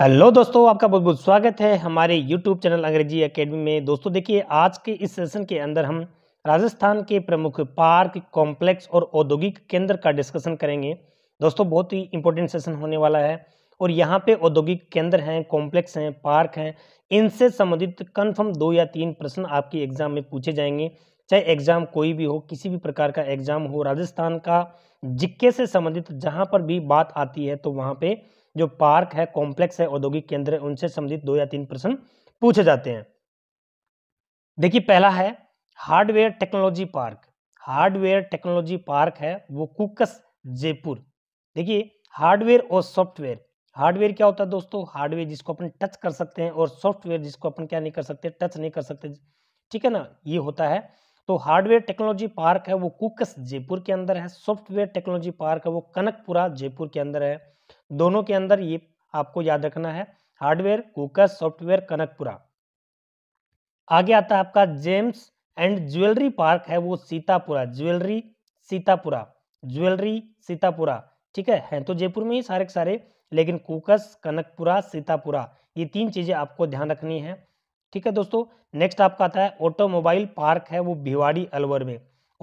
hello दोस्तों आपका बहुत बहुत स्वागत है हमारे यूट्यूब चैनल अंग्रेजी एकेडमी में दोस्तों देखिए आज के इस सेशन के अंदर हम राजस्थान के प्रमुख पार्क कॉम्प्लेक्स और औद्योगिक केंद्र का डिस्कशन करेंगे दोस्तों बहुत ही इंपॉर्टेंट सेशन होने वाला है और यहाँ पे औद्योगिक केंद्र हैं कॉम्प्लेक्स हैं पार्क हैं इनसे संबंधित कन्फर्म दो या तीन प्रश्न आपके एग्जाम में पूछे जाएंगे चाहे एग्जाम कोई भी हो किसी भी प्रकार का एग्जाम हो राजस्थान का जिक्के से संबंधित जहाँ पर भी बात आती है तो वहाँ पर जो पार्क है कॉम्प्लेक्स है औद्योगिक केंद्र है उनसे संबंधित दो या तीन प्रश्न पूछे जाते हैं देखिए पहला है hardware technology park hardware technology park है वो कुकस जयपुर देखिए हार्डवेयर और सॉफ्टवेयर हार्डवेयर क्या होता है दोस्तों हार्डवेयर जिसको अपन टच कर सकते हैं और सॉफ्टवेयर जिसको अपन क्या नहीं कर सकते टच नहीं कर सकते ठीक है ना ये होता है तो हार्डवेयर टेक्नोलॉजी पार्क है वो कुकस जयपुर के अंदर है सॉफ्टवेयर टेक्नोलॉजी पार्क है वो कनकपुरा जयपुर के अंदर है दोनों के अंदर ये आपको याद रखना है हार्डवेयर कुकर सॉफ्टवेयर कनकपुरा आगे आता है आपका जेम्स एंड ज्वेलरी पार्क है वो सीतापुरा ज्वेलरी सीतापुरा ज्वेलरी सीतापुरा ठीक है हैं तो जयपुर में ही सारे के सारे लेकिन कुकस कनकपुरा सीतापुरा ये तीन चीज़ें आपको ध्यान रखनी है ठीक है दोस्तों नेक्स्ट आपका आता है ऑटोमोबाइल पार्क है वो भिवाड़ी अलवर में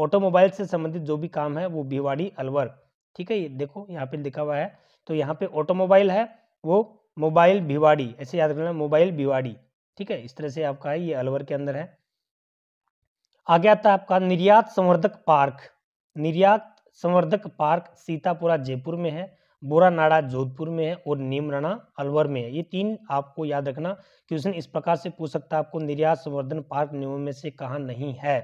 ऑटोमोबाइल से संबंधित जो भी काम है वो भिवाड़ी अलवर ठीक है ये देखो यहाँ पे लिखा हुआ है तो यहाँ पे ऑटोमोबाइल है वो मोबाइल भिवाड़ी ऐसे याद करना मोबाइल भिवाड़ी ठीक है इस तरह से आपका है ये अलवर के अंदर है आगे आता है आपका निर्यात संवर्धक पार्क निर्यात संवर्धक पार्क सीतापुरा जयपुर में है बोरा नाड़ा जोधपुर में है और नीमराना अलवर में है ये तीन आपको याद रखना क्वेश्चन इस प्रकार से पूछ सकता है आपको निर्यात संवर्धन पार्क नियमों में से कहा नहीं है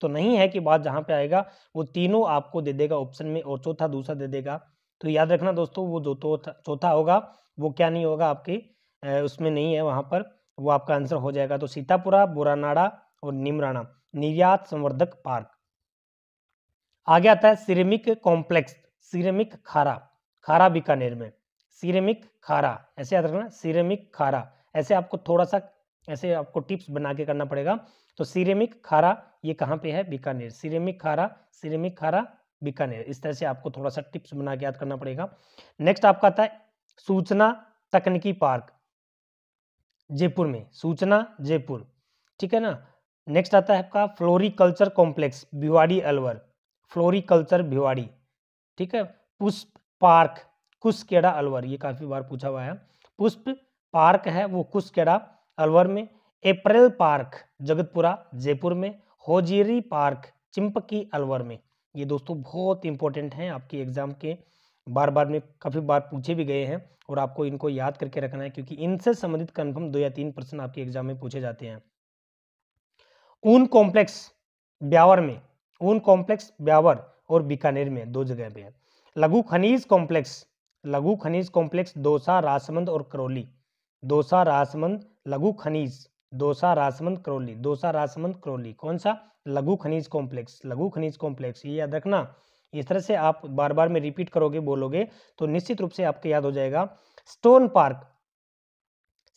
तो नहीं है कि बात जहां पे आएगा वो तीनों आपको दे देगा ऑप्शन में और चौथा दूसरा दे देगा तो याद रखना दोस्तों वो जो तो चौथा होगा वो क्या नहीं होगा आपके उसमें नहीं है वहाँ पर वो आपका आंसर हो जाएगा तो सीतापुरा बोरानाडा और निमराना निर्यात संवर्धक पार्क आगे आता है सिरेमिक कॉम्प्लेक्स सिरेमिक खारा खारा बीकानेर में सिरेमिक खारा ऐसे याद रखना सिरेमिक खारा ऐसे आपको थोड़ा सा ऐसे आपको टिप्स बना के करना पड़ेगा तो सिरेमिक खारा ये कहाँ पे है बीकानेर सिरेमिक खारा सिरेमिक खारा बीकानेर इस तरह से आपको थोड़ा सा टिप्स बना के याद करना पड़ेगा नेक्स्ट आपका आता है सूचना तकनीकी पार्क जयपुर में सूचना जयपुर ठीक है ना नेक्स्ट आता है आपका floriculture complex Bhiwadi Alwar floriculture Bhiwadi ठीक है पुष्प पार्क कुशकेड़ा अलवर ये काफ़ी बार पूछा हुआ है पुष्प पार्क है वो कुशकेड़ा अलवर में अप्रैल पार्क जगतपुरा जयपुर में होजीरी पार्क चिंपकी अलवर में ये दोस्तों बहुत इंपॉर्टेंट हैं आपके एग्ज़ाम के बार बार में काफ़ी बार पूछे भी गए हैं और आपको इनको याद करके रखना है क्योंकि इनसे संबंधित कन्फर्म दो या तीन प्रश्न आपके एग्जाम में पूछे जाते हैं ऊन कॉम्प्लेक्स ब्यावर में ऊन कॉम्प्लेक्स ब्यावर और बीकानेर में दो जगह पे है लघु खनिज कॉम्प्लेक्स लघु खनिज कॉम्प्लेक्स दोसा रासमंद और करौली दोसा रासमंद लघु खनिज दोसा रासमंद करौली दोसा रासमंद करौली कौन सा लघु खनिज कॉम्प्लेक्स लघु खनिज कॉम्प्लेक्स ये याद रखना इस तरह से आप बार बार में रिपीट करोगे बोलोगे तो निश्चित रूप से आपके याद हो जाएगा स्टोन पार्क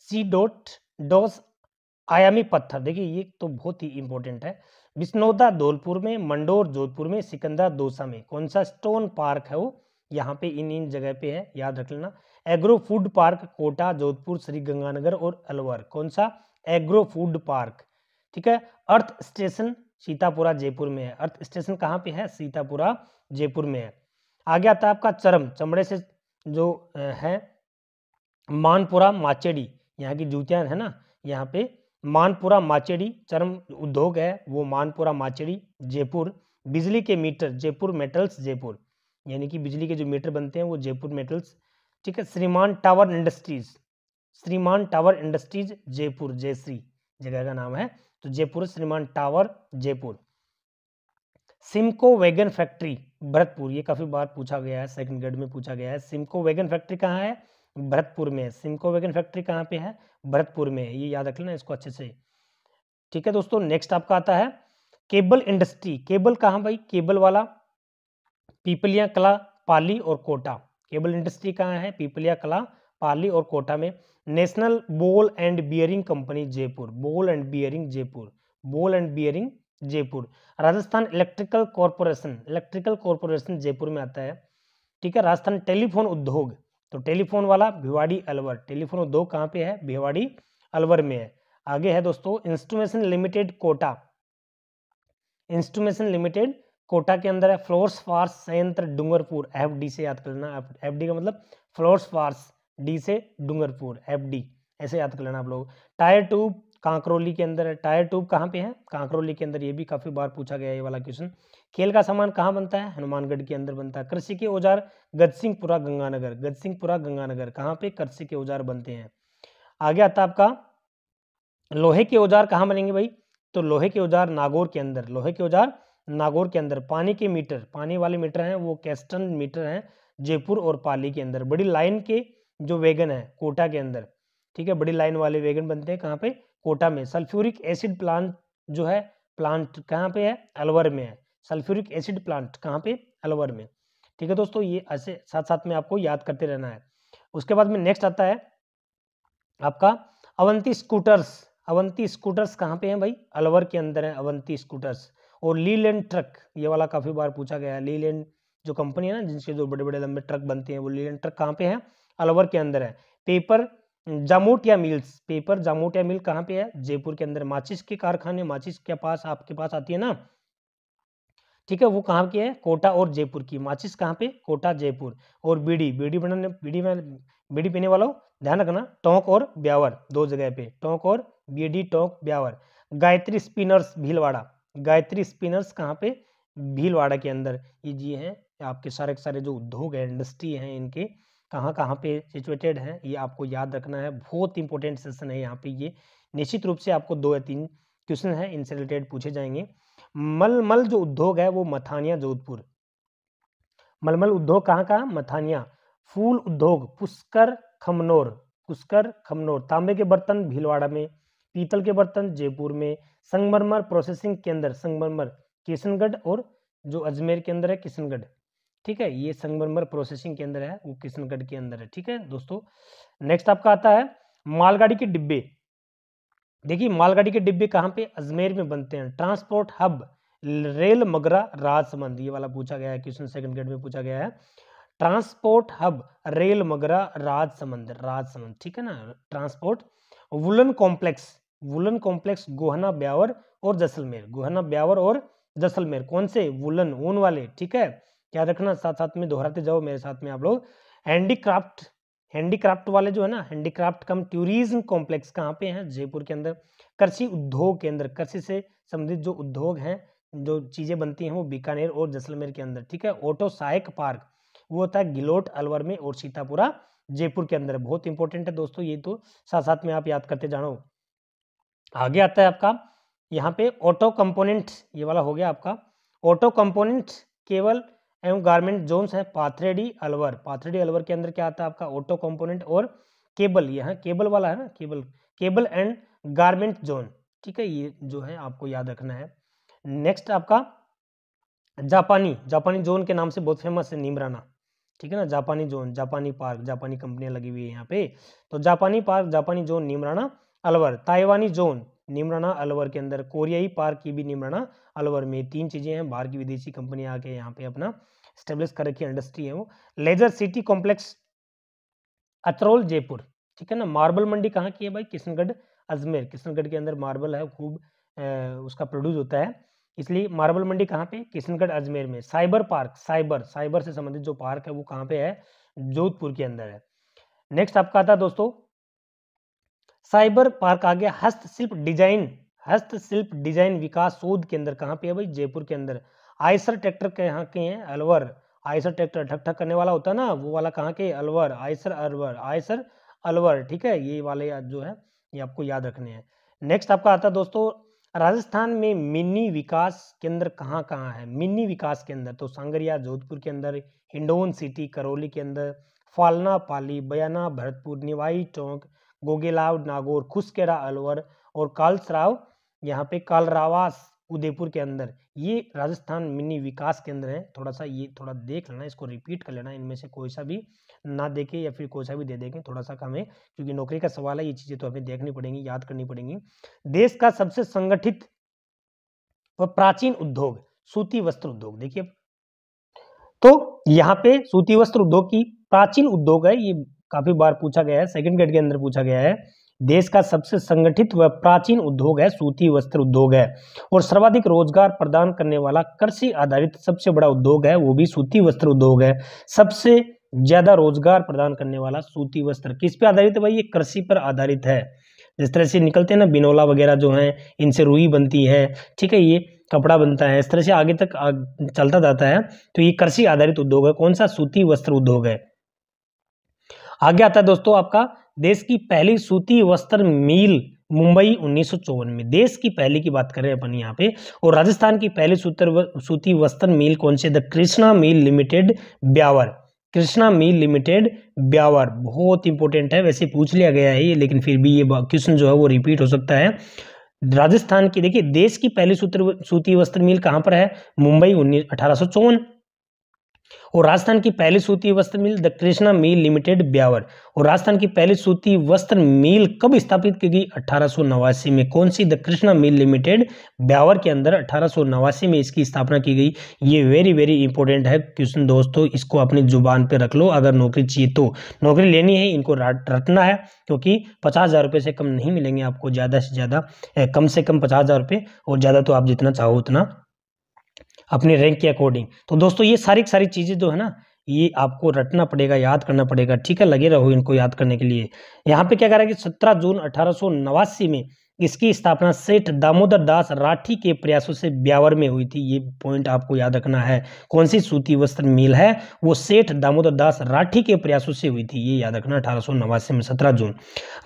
सी डोट डोस आयामी पत्थर देखिए ये तो बहुत ही इंपॉर्टेंट है बिस्नौदा धौलपुर में मंडोर जोधपुर में सिकंदरा दोसा में कौन सा स्टोन पार्क है वो यहाँ पे इन इन जगह पे है याद रख लेना agro food park Kota Jodhpur Sri Ganganagar और अलवर कौन सा एग्रो फूड पार्क ठीक है अर्थ स्टेशन सीतापुरा जयपुर में है अर्थ स्टेशन कहाँ पे है सीतापुरा जयपुर में है आगे आता है आपका चरम चमड़े से जो है मानपुरा माचेड़ी यहाँ की जूतियाँ है ना यहाँ पे मानपुरा माचेड़ी चरम उद्योग है वो मानपुरा माचेड़ी जयपुर बिजली के मीटर जयपुर मेटल्स जयपुर यानी कि बिजली के जो मीटर बनते हैं वो जयपुर मेटल्स ठीक है Shriman tower industries Shriman tower industries Jaipur Jaishree जगह का नाम है तो Jaipur Shriman tower Jaipur Simco wagon factory Bharatpur ये काफी बार पूछा गया है सेकंड ग्रेड में पूछा गया है सिमको वैगन फैक्ट्री कहाँ है भरतपुर में सिमको वैगन फैक्ट्री कहाँ पे है भरतपुर में ये याद रख लेना इसको अच्छे से ठीक है दोस्तों नेक्स्ट आपका आता है केबल इंडस्ट्री केबल कहाँ भाई केबल वाला पीपलिया कला पाली और कोटा केबल इंडस्ट्री कहाँ है पीपलिया कला पाली और कोटा में नेशनल बोल and bearing company Jaipur ball and bearing Jaipur ball and bearing Jaipur Rajasthan electrical corporation electrical corporation Jaipur में आता है ठीक है राजस्थान टेलीफोन उद्योग तो टेलीफोन वाला भिवाड़ी अलवर टेलीफोन उद्योग कहाँ पे है भिवाड़ी अलवर में है आगे है दोस्तों instrumentation limited Kota instrumentation limited Kota के अंदर है फ्लोर्स फार्स संयंत्र डूंगरपुर एफ डी से याद करना एफ डी का मतलब फ्लोर्स फार्स डी से डूंगरपुर एफ डी ऐसे याद कर लेना आप लोग टायर ट्यूब कांकरोली के अंदर है टायर ट्यूब कहाँ पे है कांकरोली के अंदर ये भी काफ़ी बार पूछा गया ये वाला क्वेश्चन खेल का सामान कहाँ बनता है हनुमानगढ़ के अंदर बनता है कृषि के औजार गजसिंहपुरा गंगानगर गजसिंहपुरा गंगानगर कहाँ पे कृषि के औजार बनते हैं आगे आता आपका लोहे के औजार कहाँ बनेंगे भाई तो लोहे के औजार नागौर के अंदर लोहे के औजार नागौर के अंदर पानी के मीटर पानी वाले मीटर हैं वो कैस्टन मीटर हैं जयपुर और पाली के अंदर बड़ी लाइन के जो वेगन है कोटा के अंदर ठीक है बड़ी लाइन वाले वेगन बनते हैं कहाँ पे कोटा में सल्फ्यूरिक एसिड प्लांट जो है प्लांट कहाँ पे है अलवर में है सल्फ्यूरिक एसिड प्लांट कहाँ पे अलवर में ठीक है दोस्तों ये ऐसे साथ साथ में आपको याद करते रहना है उसके बाद में नेक्स्ट आता है आपका अवंती स्कूटर्स अवंती स्कूटर्स कहाँ पे हैं भाई अलवर के अंदर है अवंती स्कूटर्स और लील एंड ट्रक ये वाला काफ़ी बार पूछा गया है लील एंड जो कंपनी है ना जिनसे जो बड़े बड़े लंबे ट्रक बनते हैं वो लील एंड ट्रक कहाँ पे है अलवर के अंदर है पेपर जामोट या मिल्स पेपर जामोट या मिल कहाँ पे है जयपुर के अंदर माचिस के कारखाने माचिस के पास आपके पास आती है ना ठीक है वो कहाँ की है कोटा और जयपुर की माचिस कहाँ पे कोटा जयपुर और बीड़ी बीड़ी बनाने बीड़ी में बीड़ी पीने वालों ध्यान रखना टोंक और ब्यावर दो जगह पे टोंक और बीडी टोंक ब्यावर गायत्री स्पिनर्स भीलवाड़ा गायत्री स्पिनर्स कहाँ पे भीलवाड़ा के अंदर ये जी है आपके सारे सारे जो उद्योग है इंडस्ट्री है इनके कहाँ कहाँ पे सिचुएटेड हैं ये आपको याद रखना है बहुत इंपॉर्टेंट सेशन है यहाँ पे ये निश्चित रूप से आपको दो या तीन क्वेश्चन हैं इनसे रिलेटेड पूछे जाएंगे मलमल जो उद्योग है वो मथानिया जोधपुर मलमल उद्योग कहाँ का मथानिया फूल उद्योग पुष्कर खमनोर पुष्कर खमनोर तांबे के बर्तन भीलवाड़ा में पीतल के बर्तन जयपुर में संगमरमर प्रोसेसिंग केंद्र संगमरमर किशनगढ़ और जो अजमेर के अंदर है किशनगढ़ ठीक है ये संगमरमर प्रोसेसिंग के अंदर है वो किशनगढ़ के अंदर है ठीक है दोस्तों नेक्स्ट आपका आता है मालगाड़ी के डिब्बे देखिए मालगाड़ी के डिब्बे कहाँ पे अजमेर में बनते हैं transport hub Railmagra Rajsamand ये वाला पूछा गया है क्वेश्चन सेकंड ग्रेड में पूछा गया है transport hub Railmagra Rajsamand Rajsamand ठीक है ना transport woollen complex woollen complex Gohana Beawar और जैसलमेर गोहना ब्यावर और जैसलमेर कौन से वुलन ऊन वाले ठीक है क्या रखना साथ साथ में दोहराते जाओ मेरे साथ में आप लोग हैंडीक्राफ्ट हैंडीक्राफ्ट वाले जो है ना हैंडीक्राफ्ट कम टूरिज्म कॉम्प्लेक्स कहाँ पे हैं जयपुर के अंदर कृषि उद्योग के अंदर कृषि से संबंधित जो उद्योग हैं जो चीज़ें बनती हैं वो बीकानेर और जैसलमेर के अंदर ठीक है ऑटो सहायक पार्क वो होता है गिलोट अलवर में और सीतापुरा जयपुर के अंदर बहुत इंपॉर्टेंट है दोस्तों ये तो साथ साथ में आप याद करते जानो आगे आता है आपका यहाँ पे ऑटो कंपोनेंट ये वाला हो गया आपका ऑटो कंपोनेंट केवल एवं गारमेंट जोन है पाथरेडी अलवर पाथरेडी अलवर के अंदर क्या आता है आपका ऑटो कॉम्पोनेंट और केबल यहाँ केबल वाला है ना cable cable and garment zone ठीक है ये जो है आपको याद रखना है नेक्स्ट आपका जापानी जापानी जोन के नाम से बहुत फेमस है नीमराना ठीक है ना जापानी जोन जापानी पार्क जापानी कंपनियां लगी हुई है यहाँ पे तो जापानी पार्क जापानी जोन नीमराना अलवर ताइवानी जोन निमराना अलवर के अंदर कोरियाई पार्क की भी निमराना अलवर में तीन चीज़ें हैं बाहर की विदेशी कंपनियाँ आके यहाँ पे अपना स्टेब्लिश कर रखी इंडस्ट्री है वो leisure city complex Atrol Jaipur ठीक है ना मार्बल मंडी कहाँ की है भाई किशनगढ़ अजमेर किशनगढ़ के अंदर मार्बल है खूब उसका प्रोड्यूस होता है इसलिए मार्बल मंडी कहाँ पे किशनगढ़ अजमेर में साइबर पार्क साइबर साइबर से संबंधित जो पार्क है वो कहाँ पे है जोधपुर के अंदर है नेक्स्ट आपका आता है दोस्तों साइबर पार्क आ गया हस्तशिल्प डिजाइन हस्तशिल्प डिजाइन विकास शोध केंद्र कहाँ पे है भाई जयपुर के अंदर आयसर ट्रैक्टर के यहाँ के हैं अलवर आयसर ट्रैक्टर ठक ठक करने वाला होता है ना वो वाला कहाँ के अलवर आयसर अलवर आयसर अलवर ठीक है ये वाले जो है ये आपको याद रखने हैं नेक्स्ट आपका आता है दोस्तों राजस्थान में मिनी विकास केंद्र कहाँ कहाँ है मिनी विकास केंद्र तो सांगरिया जोधपुर के अंदर हिंडोन सिटी करौली के अंदर फालना पाली बयाना भरतपुर निवाई चौक गोगेलाव नागौर खुशकेरा अलवर और कालसराव यहाँ पे कालरावास उदयपुर के अंदर ये राजस्थान मिनी विकास केंद्र है थोड़ा सा ये थोड़ा देख लेना इसको रिपीट कर लेना इनमें से कोई सा भी ना देखे या फिर कोई सा भी दे देंगे थोड़ा सा हमें क्योंकि नौकरी का सवाल है ये चीज़ें तो हमें देखनी पड़ेंगी याद करनी पड़ेंगी देश का सबसे संगठित व प्राचीन उद्योग सूती वस्त्र उद्योग देखिए तो यहाँ पे सूती वस्त्र उद्योग की प्राचीन उद्योग है ये काफी बार पूछा गया है सेकंड ग्रेड के अंदर पूछा गया है देश का सबसे संगठित व प्राचीन उद्योग है सूती वस्त्र उद्योग है और सर्वाधिक रोजगार प्रदान करने वाला कृषि आधारित सबसे बड़ा उद्योग है वो भी सूती वस्त्र उद्योग है सबसे ज्यादा रोजगार प्रदान करने वाला सूती वस्त्र किस पे आधारित है भाई ये कृषि पर आधारित है जिस तरह से निकलते हैं ना बिनोला वगैरह जो है इनसे रुई बनती है ठीक है ये कपड़ा बनता है इस तरह से आगे तक आग चलता जाता है तो ये कृषि आधारित उद्योग है कौन सा सूती वस्त्र उद्योग है आगे आता है दोस्तों आपका देश की पहली सूती वस्त्र मील मुंबई उन्नीस में देश की पहली की बात करें अपन यहाँ पे और राजस्थान की पहली सूत्र सूती वस्त्र मील कौन से the Krishna mill limited Beawar Krishna mill limited Beawar बहुत इंपॉर्टेंट है वैसे पूछ लिया गया है ये लेकिन फिर भी ये क्वेश्चन जो है वो रिपीट हो सकता है राजस्थान की देखिए देश की पहली सूत्र सूती वस्त्र मील कहाँ पर है मुंबई उन्नीस अठारह और राजस्थान की पहली सूती वस्त्र mill the Krishna mill limited Beawar और राजस्थान की पहली सूती वस्त्र मिल कब स्थापित की गई अठारह में कौन सी the Krishna mill limited Beawar के अंदर अठारह में इसकी स्थापना की गई ये वेरी वेरी इंपॉर्टेंट है क्वेश्चन दोस्तों इसको अपनी जुबान पर रख लो अगर नौकरी चाहिए तो नौकरी लेनी है इनको रटना है क्योंकि पचास हज़ार से कम नहीं मिलेंगे आपको ज़्यादा से ज़्यादा कम से कम पचास हज़ार और ज़्यादा तो आप जितना चाहो उतना अपने रैंक के अकॉर्डिंग तो दोस्तों ये सारी सारी चीज़ें जो है ना ये आपको रटना पड़ेगा याद करना पड़ेगा ठीक है लगे रहो इनको याद करने के लिए यहाँ पे क्या कह रहा है कि सत्रह जून अठारह में इसकी स्थापना सेठ दामोदर दास राठी के प्रयासों से ब्यावर में हुई थी ये पॉइंट आपको याद रखना है कौन सी सूती वस्त्र मिल है वो सेठ दामोदर दास राठी के प्रयासों से हुई थी ये याद रखना अठारह में सत्रह जून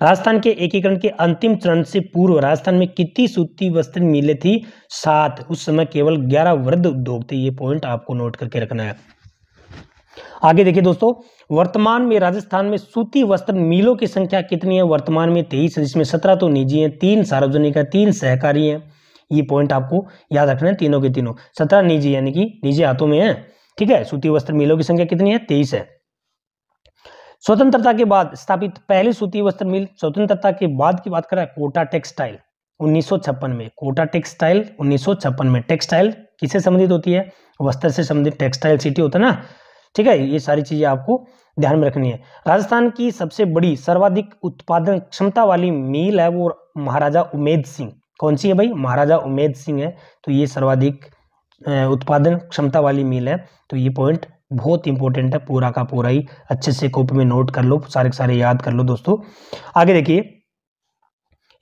राजस्थान के एकीकरण के अंतिम चरण से पूर्व राजस्थान में कितनी सूती वस्त्र मिले थी सात उस समय केवल ग्यारह वृद्ध उद्योग थे ये पॉइंट आपको नोट करके रखना है आगे देखिए दोस्तों वर्तमान में राजस्थान में सूती वस्त्र मिलों की संख्या कितनी है वर्तमान में तेईस है जिसमें सत्रह तो निजी हैं तीन सार्वजनिक है तीन सहकारी हैं ये पॉइंट आपको याद रखना है तीनों के तीनों सत्रह निजी यानी कि निजी हाथों में है ठीक है सूती वस्त्र मिलों की संख्या कितनी है तेईस है स्वतंत्रता के बाद स्थापित पहले सूती वस्त्र मिल स्वतंत्रता के बाद की बात करें कोटा टेक्सटाइल उन्नीस में कोटा टेक्सटाइल उन्नीस में टेक्सटाइल किससे संबंधित होती है वस्त्र से संबंधित टेक्सटाइल सिटी होता है ना ठीक है ये सारी चीज़ें आपको ध्यान में रखनी है राजस्थान की सबसे बड़ी सर्वाधिक उत्पादन क्षमता वाली मील है वो महाराजा उमेद सिंह कौन सी है भाई महाराजा उमेद सिंह है तो ये सर्वाधिक उत्पादन क्षमता वाली मील है तो ये पॉइंट बहुत इंपॉर्टेंट है पूरा का पूरा ही अच्छे से कॉपी में नोट कर लो सारे सारे याद कर लो दोस्तों आगे देखिए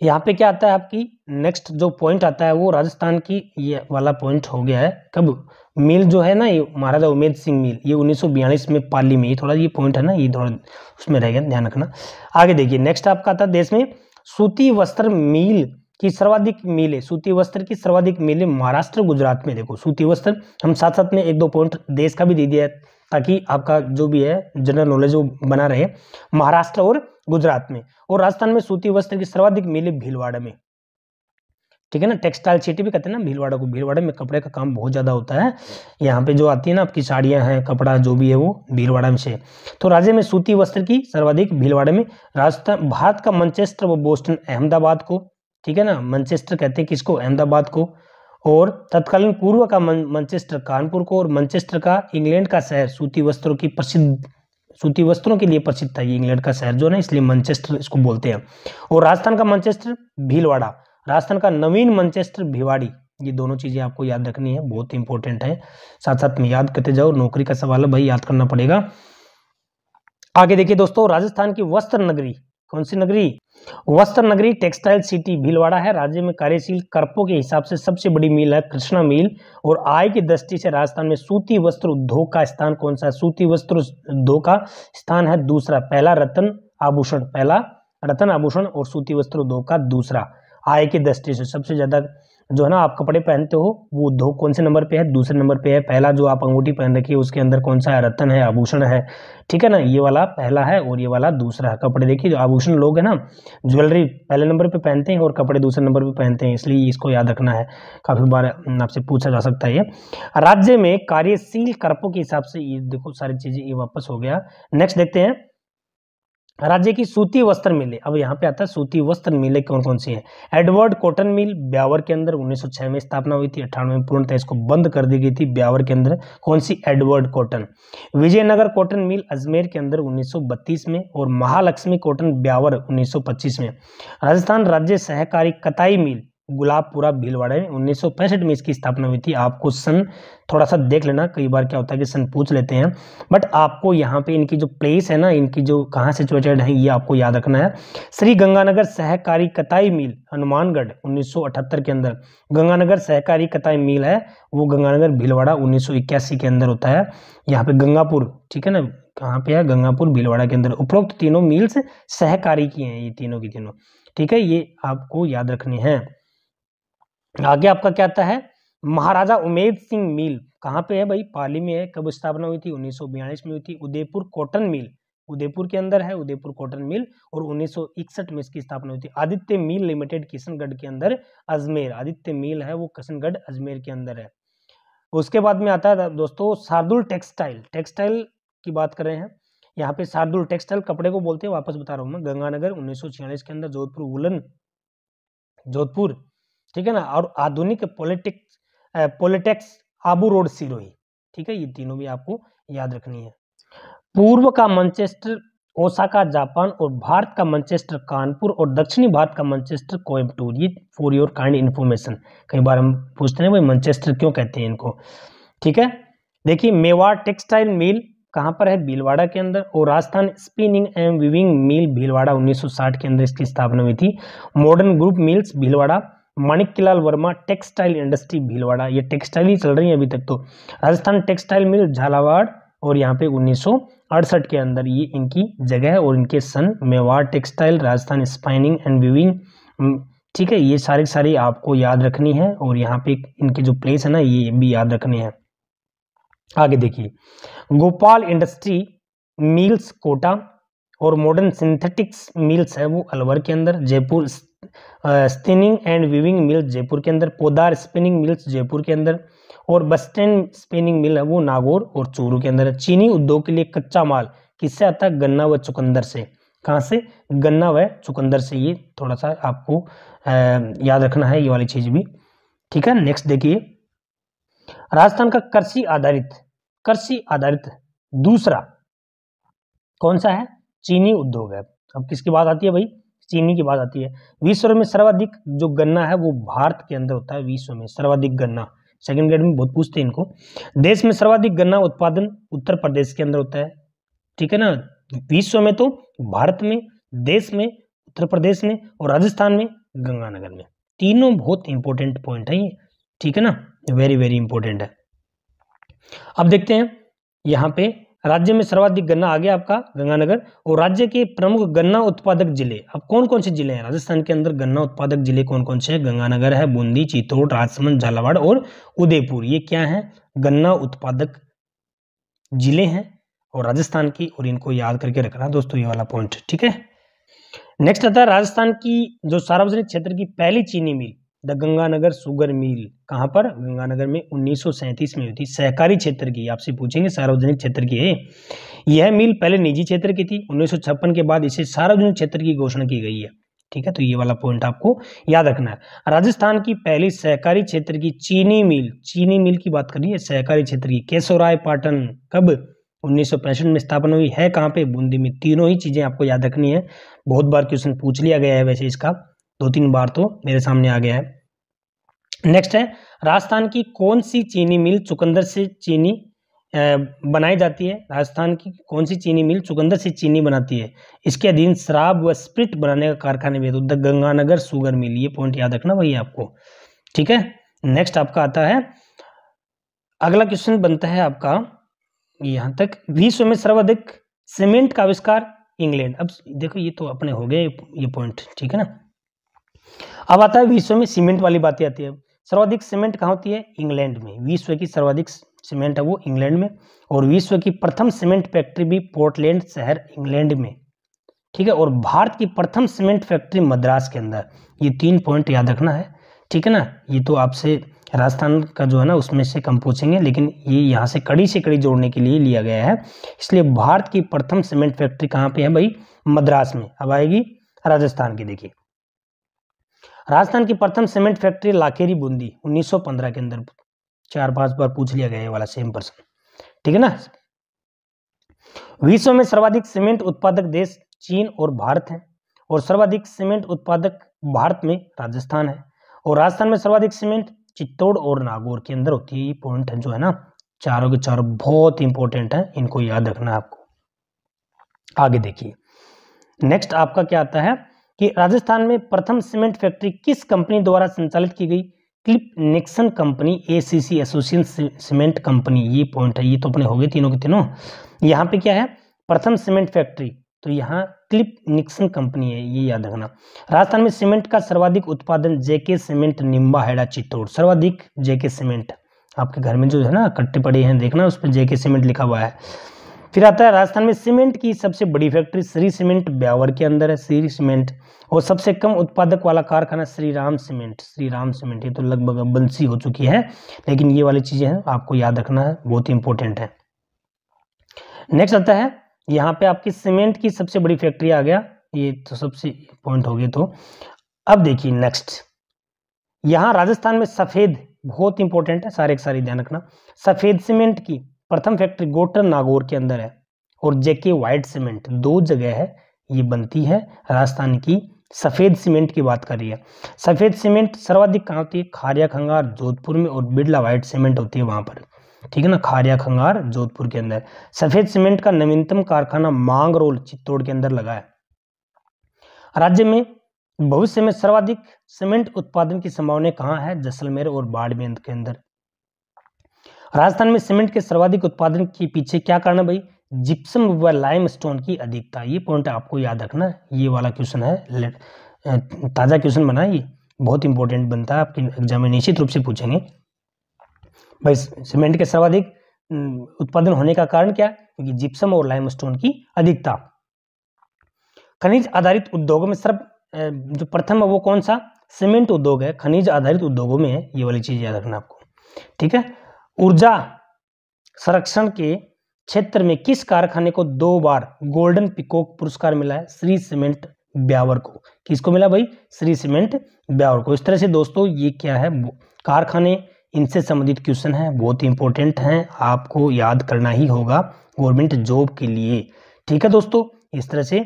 यहाँ पे क्या आता है आपकी नेक्स्ट जो पॉइंट आता है वो राजस्थान की ये वाला पॉइंट हो गया है कब मिल जो है ना ये महाराजा उमेद सिंह मिल ये 1942 में पाली में ये थोड़ा ये पॉइंट है ना ये थोड़ा उसमें रहेगा ध्यान रखना आगे देखिए नेक्स्ट आपका आता है देश में सूती वस्त्र मिल की सर्वाधिक मिले सूती वस्त्र की सर्वाधिक मिले महाराष्ट्र गुजरात में देखो सूती वस्त्र हम साथ साथ में एक दो पॉइंट देश का भी दे दिया है ताकि आपका जो भी है जनरल नॉलेज वो बना रहे महाराष्ट्र और गुजरात में और राजस्थान में सूती वस्त्र की सर्वाधिक मिले भीलवाड़ा में ठीक है ना टेक्सटाइल सिटी भी कहते हैं ना भीलवाड़ा को भीलवाड़ा में कपड़े का काम बहुत ज़्यादा होता है यहाँ पे जो आती है ना आपकी साड़ियां हैं कपड़ा जो भी है वो भीलवाड़ा में से तो राज्य में सूती वस्त्र की सर्वाधिक भीलवाड़ा में राजस्थान भारत का मंचेस्टर व बोस्टन अहमदाबाद को ठीक है ना मंचेस्टर कहते हैं किसको अहमदाबाद को और तत्कालीन पूर्व का मंचेस्टर कानपुर को और मंचेस्टर का इंग्लैंड का शहर सूती वस्त्रों की प्रसिद्ध सूती वस्त्रों के लिए प्रसिद्ध था ये इंग्लैंड का शहर जो है इसलिए मंचेस्टर इसको बोलते हैं और राजस्थान का मंचेस्टर भीलवाड़ा राजस्थान का नवीन मंचेस्टर भिवाड़ी ये दोनों चीज़ें आपको याद रखनी है बहुत इंपॉर्टेंट है साथ साथ में याद करते जाओ नौकरी का सवाल है भाई याद करना पड़ेगा आगे देखिए दोस्तों राजस्थान की वस्त्र नगरी कौन सी नगरी वस्त्र नगरी टेक्सटाइल सिटी भीलवाड़ा है राज्य में कार्यशील करपों के हिसाब से सबसे बड़ी मिल है कृष्णा मिल और आय की दृष्टि से राजस्थान में सूती वस्त्र उद्योग का स्थान कौन सा है सूती वस्त्र उद्योग का स्थान है दूसरा पहला रतन आभूषण पहला रतन आभूषण और सूती वस्त्र उद्योग का दूसरा आय की दृष्टि से सबसे ज्यादा जो है ना आप कपड़े पहनते हो वो दो कौन से नंबर पे है दूसरे नंबर पे है पहला जो आप अंगूठी पहन रखी है उसके अंदर कौन सा है रतन है आभूषण है ठीक है ना ये वाला पहला है और ये वाला दूसरा है कपड़े देखिए जो आभूषण लोग हैं ना ज्वेलरी पहले नंबर पे पहनते हैं और कपड़े दूसरे नंबर पर पहनते हैं इसलिए इसको याद रखना है काफ़ी बार आपसे पूछा जा सकता है ये राज्य में कार्यशील कर्पों के हिसाब से ये देखो सारी चीज़ें ये वापस हो गया नेक्स्ट देखते हैं राज्य की सूती वस्त्र मिले अब यहाँ पे आता है सूती वस्त्र मिले कौन कौन सी है एडवर्ड कॉटन मिल ब्यावर के अंदर 1906 में स्थापना हुई थी अठानवे में पूर्णतः इसको बंद कर दी गई थी ब्यावर के अंदर कौन सी Edward cotton Vijaynagar cotton mill Ajmer के अंदर 1932 में और महालक्ष्मी कॉटन ब्यावर 1925 में राजस्थान राज्य सहकारी कताई मिल गुलाबपुरा भीलवाड़ा में उन्नीस में इसकी स्थापना हुई थी आपको सन थोड़ा सा देख लेना कई बार क्या होता है कि सन पूछ लेते हैं बट आपको यहाँ पे इनकी जो प्लेस है ना इनकी जो कहाँ सिचुएटेड है ये आपको याद रखना है श्री गंगानगर सहकारी कताई मिल हनुमानगढ़ 1978 के अंदर गंगानगर सहकारी कताई मिल है वो गंगानगर भीलवाड़ा उन्नीस के अंदर होता है यहाँ पे गंगापुर ठीक है ना कहाँ पे है गंगापुर भीलवाड़ा के अंदर उपरोक्त तीनों मिल्स सहकारी की हैं ये तीनों की तीनों ठीक है ये आपको याद रखनी है आगे आपका क्या आता है महाराजा उमेद सिंह मिल कहाँ पे है भाई पाली में है कब स्थापना हुई थी उन्नीस में हुई थी उदयपुर कॉटन मिल उदयपुर के अंदर है उदयपुर कॉटन मिल और 1961 में इसकी स्थापना हुई थी आदित्य मिल लिमिटेड किशनगढ़ के अंदर अजमेर आदित्य मिल है वो किशनगढ़ अजमेर के अंदर है उसके बाद में आता है दोस्तों शार्दुल टेक्सटाइल टेक्सटाइल की बात कर रहे हैं यहाँ पे शार्दुल टेक्सटाइल कपड़े को बोलते हैं वापस बता रहा हूँ मैं गंगानगर उन्नीस के अंदर जोधपुर वुलन जोधपुर ठीक है ना और आधुनिक politics politics Abu road Sirohi ठीक है ये तीनों भी आपको याद रखनी है पूर्व का मैनचेस्टर ओसाका जापान और भारत का मैनचेस्टर कानपुर और दक्षिणी भारत का मैनचेस्टर कोयम्बटूर ये फॉर योर काइंड इन्फॉर्मेशन कई बार हम पूछते हैं भाई मैनचेस्टर क्यों कहते हैं इनको ठीक है देखिए मेवाड़ टेक्सटाइल मिल कहाँ पर है भीलवाड़ा के अंदर और Rajasthan spinning and weaving mill Bhilwara 1960 के अंदर इसकी स्थापना हुई थी modern group mills Bhilwara Manikyalal Verma textile industry Bhilwara ये टेक्सटाइल ही चल रही है अभी तक तो राजस्थान टेक्सटाइल मिल झालावाड़ और यहाँ पे उन्नीस के अंदर ये इनकी जगह है और इनके सन Mewar textile Rajasthan spinning and weaving ठीक है ये सारी सारी आपको याद रखनी है और यहाँ पे इनके जो प्लेस है ना ये भी याद रखने हैं आगे देखिए गोपाल इंडस्ट्री मिल्स कोटा और मॉडर्न सिंथेटिक्स मिल्स है वो अलवर के अंदर Jaipur spinning and weaving mills Jaipur के अंदर पोदार स्पिनिंग मिल्स जयपुर के अंदर और बस स्टैंड स्पिनिंग मिल है वो नागौर और चूरू के अंदर है चीनी उद्योग के लिए कच्चा माल किससे आता है गन्ना व चुकंदर से कहाँ से गन्ना व चुकंदर से ये थोड़ा सा आपको आ, याद रखना है ये वाली चीज़ भी ठीक है नेक्स्ट देखिए राजस्थान का कृषि आधारित कृषि आधारित दूसरा कौन सा है चीनी उद्योग है अब किसकी बात आती है भाई चीनी की बात आती है विश्व में सर्वाधिक जो गन्ना है वो भारत के अंदर होता है विश्व में सर्वाधिक गन्ना सेकंड ग्रेड में बहुत पूछते हैं इनको देश में सर्वाधिक गन्ना उत्पादन उत्तर प्रदेश के अंदर होता है ठीक है ना विश्व में तो भारत में देश में उत्तर प्रदेश में और राजस्थान में गंगानगर में तीनों बहुत इंपॉर्टेंट पॉइंट है ये ठीक है ना वेरी वेरी इंपॉर्टेंट है अब देखते हैं यहाँ पे राज्य में सर्वाधिक गन्ना आ गया आपका गंगानगर और राज्य के प्रमुख गन्ना उत्पादक जिले अब कौन कौन से जिले हैं राजस्थान के अंदर गन्ना उत्पादक जिले कौन कौन से हैं गंगानगर है बूंदी चित्तौड़ राजसमंद झालावाड़ और उदयपुर ये क्या है गन्ना उत्पादक जिले हैं और राजस्थान की और इनको याद करके रखना दोस्तों ये वाला पॉइंट ठीक है नेक्स्ट आता है राजस्थान की जो सार्वजनिक क्षेत्र की पहली चीनी mill the Ganganagar sugar mill कहाँ पर गंगानगर में उन्नीस में हुई थी सहकारी क्षेत्र की आपसे पूछेंगे सार्वजनिक क्षेत्र की है यह मिल पहले निजी क्षेत्र की थी उन्नीस के बाद इसे सार्वजनिक क्षेत्र की घोषणा की गई है ठीक है तो ये वाला पॉइंट आपको याद रखना है राजस्थान की पहली सहकारी क्षेत्र की चीनी मिल चीनी मिल की बात करिए सहकारी क्षेत्र की केशवराय पाटन कब उन्नीस में स्थापना हुई है कहाँ पे बूंदी में तीनों ही चीज़ें आपको याद रखनी है बहुत बार क्वेश्चन पूछ लिया गया है वैसे इसका दो तीन बार तो मेरे सामने आ गया है नेक्स्ट है राजस्थान की कौन सी चीनी मिल चुकंदर से चीनी बनाई जाती है राजस्थान की कौन सी चीनी मिल चुकंदर से चीनी बनाती है इसके अधीन शराब व स्प्रिट बनाने का कारखाने भी है तो गंगानगर सुगर मिल ये पॉइंट याद रखना वही आपको ठीक है नेक्स्ट आपका आता है अगला क्वेश्चन बनता है आपका यहाँ तक विश्व में सर्वाधिक सीमेंट का आविष्कार इंग्लैंड अब देखो ये तो अपने हो गए ये पॉइंट ठीक है ना अब आता है विश्व में सीमेंट वाली बातें आती है सर्वाधिक सीमेंट कहाँ होती है इंग्लैंड में विश्व की सर्वाधिक सीमेंट है वो इंग्लैंड में और विश्व की प्रथम सीमेंट फैक्ट्री भी पोर्टलैंड शहर इंग्लैंड में ठीक है और भारत की प्रथम सीमेंट फैक्ट्री मद्रास के अंदर ये तीन पॉइंट याद रखना है ठीक है ना ये तो आपसे राजस्थान का जो है ना उसमें से कम पूछेंगे लेकिन ये यहाँ से कड़ी से कड़ी जोड़ने के लिए लिया गया है इसलिए भारत की प्रथम सीमेंट फैक्ट्री कहाँ पे है भाई मद्रास में अब आएगी राजस्थान की देखिए राजस्थान की प्रथम सीमेंट फैक्ट्री लाकेरी बूंदी 1915 के अंदर चार पांच बार पूछ लिया गया वाला सेम प्रश्न ठीक है ना विश्व में सर्वाधिक सीमेंट उत्पादक देश चीन और भारत है और सर्वाधिक सीमेंट उत्पादक भारत में राजस्थान है और राजस्थान में सर्वाधिक सीमेंट चित्तौड़ और नागौर के अंदर होती है ये पॉइंट है जो है ना चारों के चारों बहुत इंपॉर्टेंट है इनको याद रखना आपको आगे देखिए नेक्स्ट आपका क्या आता है कि राजस्थान में प्रथम सीमेंट फैक्ट्री किस कंपनी द्वारा संचालित की गई Killick Nixon company ACC association cement company ये पॉइंट है ये तो अपने हो गए तीनों के तीनों यहाँ पे क्या है प्रथम सीमेंट फैक्ट्री तो यहाँ क्लिप निक्सन कंपनी है ये याद रखना राजस्थान में सीमेंट का सर्वाधिक उत्पादन JK cement Nimbahera Chittor सर्वाधिक जेके सीमेंट आपके घर में जो है ना कट्टे पड़े हैं देखना उस पर जेके सीमेंट लिखा हुआ है फिर आता है राजस्थान में सीमेंट की सबसे बड़ी फैक्ट्री श्री सीमेंट ब्यावर के अंदर है श्री सीमेंट और सबसे कम उत्पादक वाला कारखाना श्री राम सीमेंट श्री राम सीमेंट ये तो लगभग बंसी हो चुकी है लेकिन ये वाली चीज़ें हैं आपको याद रखना है बहुत ही इंपॉर्टेंट है नेक्स्ट आता है यहाँ पे आपकी सीमेंट की सबसे बड़ी फैक्ट्री आ गया ये तो सबसे पॉइंट हो गए तो अब देखिए नेक्स्ट यहाँ राजस्थान में सफ़ेद बहुत इंपॉर्टेंट है सारे के सारे ध्यान रखना सफ़ेद सीमेंट की प्रथम फैक्ट्री गोटर नागौर के अंदर है और जेके वाइट सीमेंट दो जगह है ये बनती है राजस्थान की सफ़ेद सीमेंट की बात कर रही है सफ़ेद सीमेंट सर्वाधिक कहाँ होती है खारिया खंगार जोधपुर में और बिरला वाइट सीमेंट होती है वहां पर ठीक है ना खारिया खंगार जोधपुर के अंदर सफ़ेद सीमेंट का नवीनतम कारखाना मांग रोल चित्तौड़ के अंदर लगा है राज्य में भविष्य में सर्वाधिक सीमेंट उत्पादन की संभावना कहाँ है जैसलमेर और बाड़मेर के अंदर राजस्थान में सीमेंट के सर्वाधिक उत्पादन के पीछे क्या कारण है भाई जिप्सम व लाइम स्टोन की अधिकता ये पॉइंट आपको याद रखना ये वाला क्वेश्चन है ताज़ा क्वेश्चन बना ये बहुत इंपॉर्टेंट बनता है आपके एग्जाम में निश्चित रूप से पूछेंगे भाई सीमेंट के सर्वाधिक उत्पादन होने का कारण क्या क्योंकि जिप्सम और लाइम स्टोन की अधिकता खनिज आधारित उद्योगों में सर्व जो प्रथम है वो कौन सा सीमेंट उद्योग है खनिज आधारित उद्योगों में है ये वाली चीज़ याद रखना आपको ठीक है ऊर्जा संरक्षण के क्षेत्र में किस कारखाने को दो बार गोल्डन पिकोक पुरस्कार मिला है श्री सीमेंट ब्यावर को किसको मिला भाई श्री सीमेंट ब्यावर को इस तरह से दोस्तों ये क्या है कारखाने इनसे संबंधित क्वेश्चन है बहुत ही इंपॉर्टेंट है आपको याद करना ही होगा गवर्नमेंट जॉब के लिए ठीक है दोस्तों इस तरह से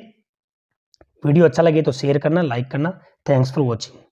वीडियो अच्छा लगे तो शेयर करना लाइक करना थैंक्स फॉर वॉचिंग